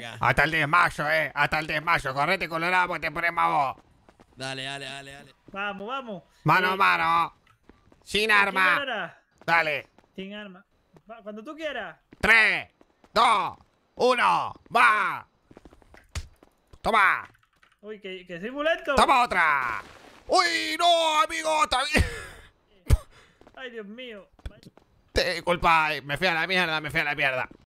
hasta acá. el 10 de mayo, eh. Hasta el 10 de mayo. Correte colorado porque te ponemos a vos. Dale, dale, dale, dale. Vamos, vamos. Mano a eh, mano. Sin arma. Dale. Sin arma. cuando tú quieras. 3, 2, 1, va. Toma. Uy, que, que soy bulento. Toma otra. Uy, no, amigo, está bien. Ay, Dios mío. Te disculpa, eh, me fui a la mierda, me fui a la mierda.